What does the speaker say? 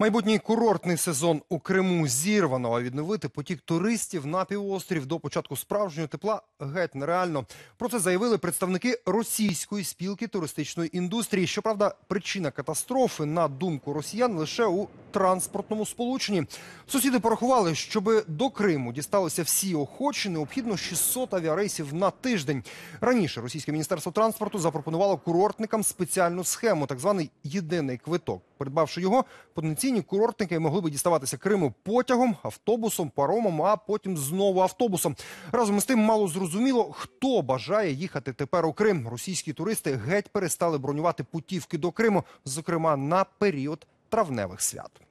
Майбутній курортний сезон у Криму зірвано. а Відновити потік туристів на півострів до початку справжнього тепла геть нереально. Про це заявили представники російської спілки туристичної індустрії. Щоправда, причина катастрофи на думку росіян лише у транспортному сполученні. Сусіди порахували, щоб до Криму дісталися всі охочі, необхідно 600 авіарейсів на тиждень. Раніше російське міністерство транспорту запропонувало курортникам спеціальну схему, так званий єдиний квиток. Придбавши його, потенційні курортники могли би діставатися Криму потягом, автобусом, паромом, а потім знову автобусом. Разом з тим мало зрозуміло, хто бажає їхати тепер у Крим. Російські туристи геть перестали бронювати путівки до Криму, зокрема на період травневих свят.